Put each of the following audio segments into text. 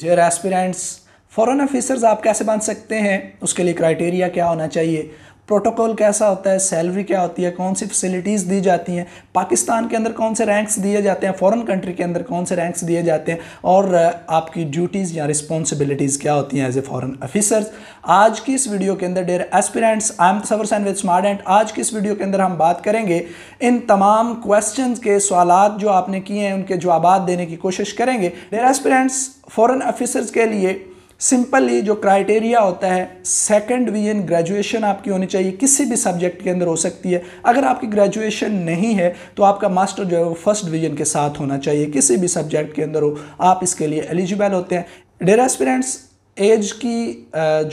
dear aspirants foreign officers आप कैसे बन सकते हैं उसके लिए क्राइटेरिया क्या होना चाहिए प्रोटोकॉल कैसा होता है सैलरी क्या होती है कौन सी फैसिलिटीज़ दी जाती हैं पाकिस्तान के अंदर कौन से रैंक्स दिए जाते हैं फॉरेन कंट्री के अंदर कौन से रैंक्स दिए जाते हैं और आपकी ड्यूटीज़ या रिस्पॉन्सिबिलिटीज़ क्या होती हैं एज ए फॉरेन ऑफिसर्स आज की इस वीडियो के अंदर dear aspirants I am Sabar Sain with smart and आज की इस वीडियो के अंदर हम बात करेंगे इन तमाम क्वेश्चन के सवाल जो आपने किए हैं उनके जवाब देने की कोशिश करेंगे डेयर एस्पिरेंट्स फॉरन ऑफिसर्स के लिए सिंपली जो क्राइटेरिया होता है सेकंड वी एन ग्रेजुएशन आपकी होनी चाहिए किसी भी सब्जेक्ट के अंदर हो सकती है अगर आपकी ग्रेजुएशन नहीं है तो आपका मास्टर जो है वो फर्स्ट डिवीजन के साथ होना चाहिए किसी भी सब्जेक्ट के अंदर हो आप इसके लिए एलिजिबल होते हैं डेयर एस्पिरेंट्स एज की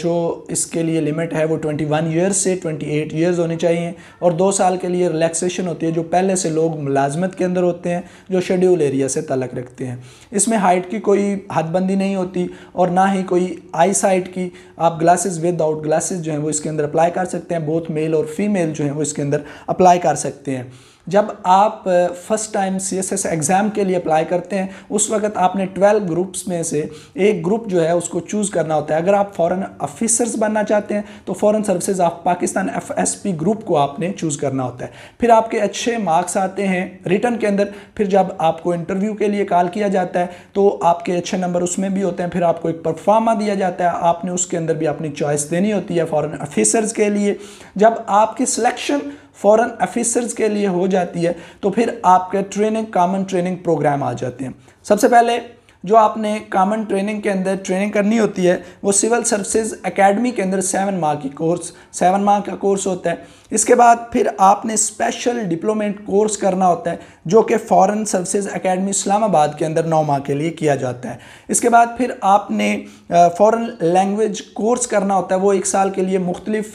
जो इसके लिए लिमिट है वो 21 ईयर्स से 28 ईयर्स होने चाहिए और दो साल के लिए रिलैक्सेशन होती है जो पहले से लोग मुलाजमत के अंदर होते हैं जो शेड्यूल एरिया से तलक रखते हैं इसमें हाइट की कोई हदबंदी नहीं होती और ना ही कोई आई साइट की आप ग्लासेस आउट ग्लासेस जो हैं वो इसके अंदर अप्लाई कर सकते हैं बोथ मेल और फीमेल जो हैं वो इसके अंदर अप्लाई कर सकते हैं जब आप first time C S S exam के लिए अप्लाई करते हैं उस वक्त आपने ट्वेल्व ग्रुप्स में से एक ग्रुप जो है उसको चूज़ करना होता है अगर आप फॉरेन ऑफिसर्स बनना चाहते हैं तो foreign services of Pakistan F S P group को आपने चूज़ करना होता है फिर आपके अच्छे मार्क्स आते हैं रिटर्न के अंदर फिर जब आपको इंटरव्यू के लिए कॉल किया जाता है तो आपके अच्छे नंबर उसमें भी होते हैं फिर आपको एक परफार्मा दिया जाता है आपने उसके अंदर भी अपनी चॉइस देनी होती है फ़ॉरन ऑफिसर्स के लिए जब आपकी सिलेक्शन फॉरन अफिसर्स के लिए हो जाती है तो फिर आपके ट्रेनिंग कामन ट्रेनिंग प्रोग्राम आ जाते हैं सबसे पहले जो आपने कामन ट्रेनिंग के अंदर ट्रेनिंग करनी होती है वो सिविल सर्विसेज एकेडमी के अंदर सेवन माह की कोर्स सेवन माह का कोर्स होता है इसके बाद फिर आपने स्पेशल डिप्लोमेट कोर्स करना होता है जो कि फॉरेन सर्विसेज एकेडमी इस्लामाबाद के अंदर नौ माह के लिए किया जाता है इसके बाद फिर आपने फॉरेन लैंग्वेज कोर्स करना होता है वो एक साल के लिए मुख्तलिफ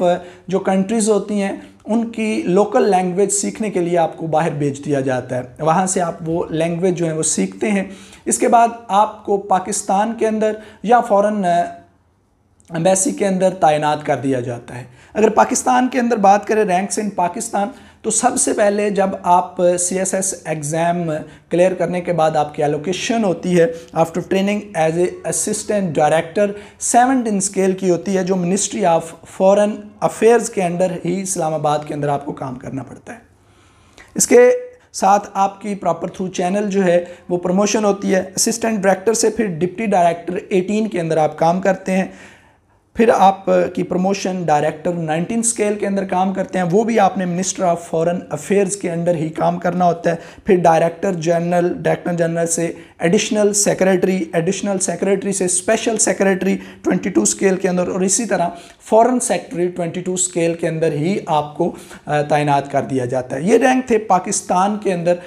जो कंट्रीज़ होती हैं उनकी लोकल लैंग्वेज सीखने के लिए आपको बाहर भेज दिया जाता है वहाँ से आप वो लैंग्वेज जो है वो सीखते हैं इसके बाद आपको पाकिस्तान के अंदर या फॉरेन एम्बेसी के अंदर तैनात कर दिया जाता है अगर पाकिस्तान के अंदर बात करें रैंक्स इन पाकिस्तान तो सबसे पहले जब आप C S S exam clear करने के बाद आपकी एलोकेशन होती है after training as a assistant director seventeen scale की होती है जो मिनिस्ट्री ऑफ फॉरेन अफेयर्स के अंडर ही इस्लामाबाद के अंदर आपको काम करना पड़ता है इसके साथ आपकी प्रॉपर थ्रू चैनल जो है वो प्रमोशन होती है असिस्टेंट डायरेक्टर से फिर डिप्टी डायरेक्टर 18 के अंदर आप काम करते हैं फिर आप की प्रमोशन डायरेक्टर 19 स्केल के अंदर काम करते हैं वो भी आपने मिनिस्टर ऑफ फॉरेन अफेयर्स के अंडर ही काम करना होता है फिर डायरेक्टर जनरल डायरेक्टर जनरल से एडिशनल सेक्रेटरी एडिशनल सेक्रेटरी से स्पेशल सेक्रेटरी 22 स्केल के अंदर और इसी तरह फॉरेन सेक्रेटरी 22 स्केल के अंदर ही आपको तैनात कर दिया जाता है ये रैंक थे पाकिस्तान के अंदर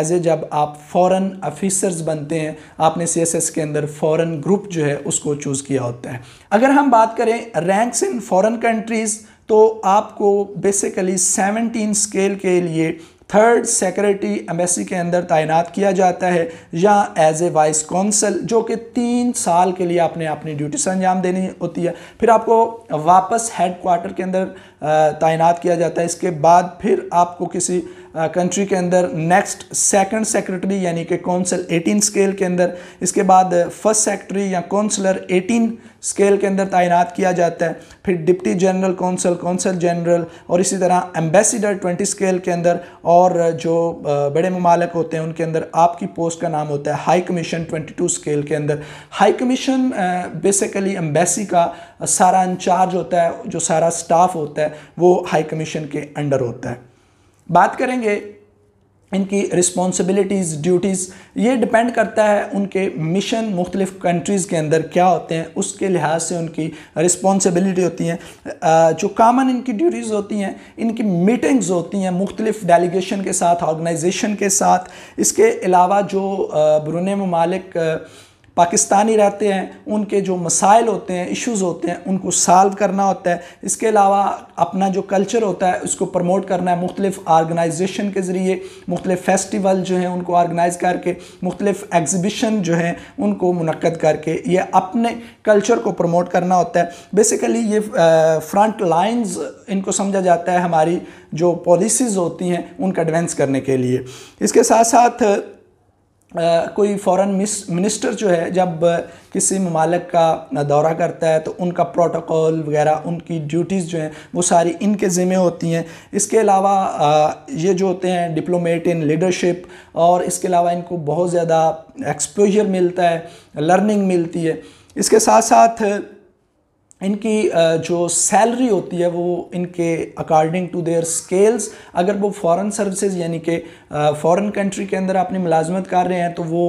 एज ए जब आप फ़ॉरन ऑफिसर्स बनते हैं आपने सी के अंदर फॉरन ग्रुप जो है उसको चूज़ किया होता है अगर हम बात करें रैंक्स इन फॉरेन कंट्रीज़ तो आपको बेसिकली 17 स्केल के लिए थर्ड सेक्रेटरी एम्बेसी के अंदर तैनात किया जाता है या एज ए वाइस कौंसल जो कि तीन साल के लिए आपने अपनी ड्यूटी से अंजाम देनी होती है फिर आपको वापस हेड क्वार्टर के अंदर तैनात किया जाता है इसके बाद फिर आपको किसी कंट्री के अंदर नेक्स्ट सेकंड सेक्रेटरी यानी कि कौंसल 18 स्केल के अंदर इसके बाद फर्स्ट सेक्रेटरी या कौंसलर 18 स्केल के अंदर तैनात किया जाता है फिर deputy general consul consul general और इसी तरह एम्बेसडर 20 स्केल के अंदर और जो बड़े ममालक होते हैं उनके अंदर आपकी पोस्ट का नाम होता है हाई कमीशन ट्वेंटी स्केल के अंदर हाई कमीशन बेसिकली एम्बेसी का सारा इंचार्ज होता है जो सारा स्टाफ होता है वो हाई कमीशन के अंडर होता है बात करेंगे इनकी रिस्पॉन्सिबिलिटीज़ ड्यूटीज़ ये डिपेंड करता है उनके मिशन मुख्तलिफ़ कंट्रीज़ के अंदर क्या होते हैं उसके लिहाज से उनकी रिस्पॉन्सिबिलिटी होती हैं जो कामन इनकी ड्यूटीज़ होती हैं इनकी मीटिंग्स होती हैं मुख्तलिफ़ डेलीगेशन के साथ ऑर्गेनाइजेशन के साथ इसके अलावा जो बरून ममालिक पाकिस्तानी रहते हैं उनके जो मसाइल होते हैं इश्यूज़ होते हैं उनको सॉल्व करना होता है इसके अलावा अपना जो कल्चर होता है उसको प्रमोट करना है मुख्तलिफ आर्गनाइजेशन के ज़रिए मुख्तलिफ फेस्टिवल जो हैं उनको आर्गनाइज करके मुख्तलिफ एग्जिबिशन जो हैं उनको मनक़द करके ये अपने कल्चर को प्रमोट करना होता है बेसिकली ये फ्रंट लाइन्स इनको समझा जाता है हमारी जो पॉलिसीज़ होती हैं उनका एडवेंस करने के लिए इसके साथ साथ कोई फॉरेन मिनिस्टर जो है जब किसी ममालक का दौरा करता है तो उनका प्रोटोकॉल वगैरह उनकी ड्यूटीज़ जो हैं वो सारी इनके ज़िम्मे होती हैं इसके अलावा ये जो होते हैं डिप्लोमेट इन लीडरशिप और इसके अलावा इनको बहुत ज़्यादा एक्सपोजर मिलता है लर्निंग मिलती है इसके साथ साथ इनकी जो सैलरी होती है वो इनके अकॉर्डिंग टू देयर स्केल्स अगर वो फॉरेन सर्विसेज यानी कि फॉरेन कंट्री के अंदर अपनी मुलाजमत कर रहे हैं तो वो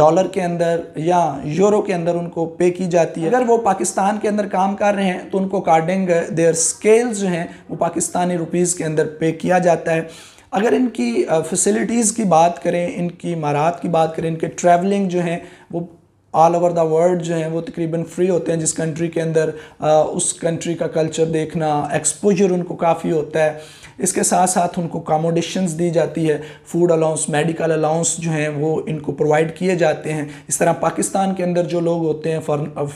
डॉलर के अंदर या यूरो के अंदर उनको पे की जाती है अगर वो पाकिस्तान के अंदर काम कर रहे हैं तो उनको अकॉर्डिंग देयर स्केल्स जो हैं वो पाकिस्तानी रुपीज़ के अंदर पे किया जाता है अगर इनकी फैसिलिटीज़ की बात करें इनकी इमारात की बात करें इनके ट्रैवलिंग जो हैं वो ऑल ओवर द वर्ल्ड जो हैं वो तकरीबन फ्री होते हैं जिस कंट्री के अंदर आ, उस कंट्री का कल्चर देखना एक्सपोजर उनको काफ़ी होता है इसके साथ साथ उनको कामोडेशंस दी जाती है फूड अलाउंस मेडिकल अलाउंस जो हैं वो इनको प्रोवाइड किए जाते हैं इस तरह पाकिस्तान के अंदर जो लोग होते हैं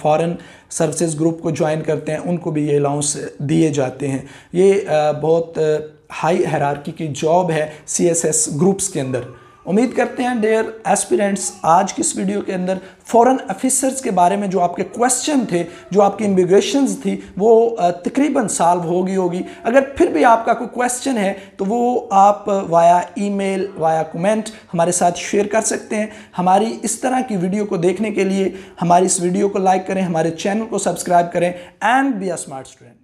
फॉरेन सर्विसेज ग्रुप को ज्वाइन करते हैं उनको भी ये अलाउंस दिए जाते हैं ये आ, बहुत हाई हरारकी की जॉब है सी ग्रुप्स के अंदर उम्मीद करते हैं डेयर एस्पिरेंट्स आज की इस वीडियो के अंदर फॉरेन अफिसर्स के बारे में जो आपके क्वेश्चन थे जो आपकी इमिग्रेशन थी वो तकरीबन सॉल्व होगी होगी अगर फिर भी आपका कोई क्वेश्चन है तो वो आप वाया ईमेल वाया कमेंट हमारे साथ शेयर कर सकते हैं हमारी इस तरह की वीडियो को देखने के लिए हमारी इस वीडियो को लाइक करें हमारे चैनल को सब्सक्राइब करें and be a smart student